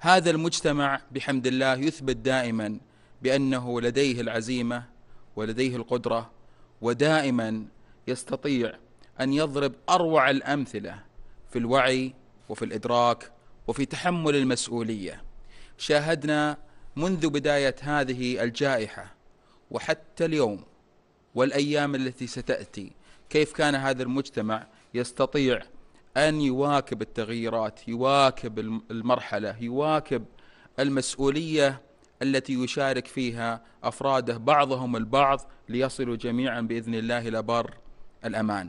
هذا المجتمع بحمد الله يثبت دائما بأنه لديه العزيمة ولديه القدرة ودائما يستطيع أن يضرب أروع الأمثلة في الوعي وفي الإدراك وفي تحمل المسؤولية شاهدنا منذ بداية هذه الجائحة وحتى اليوم والأيام التي ستأتي كيف كان هذا المجتمع يستطيع أن يواكب التغييرات يواكب المرحلة يواكب المسؤولية التي يشارك فيها أفراده بعضهم البعض ليصلوا جميعا بإذن الله إلى بر الأمان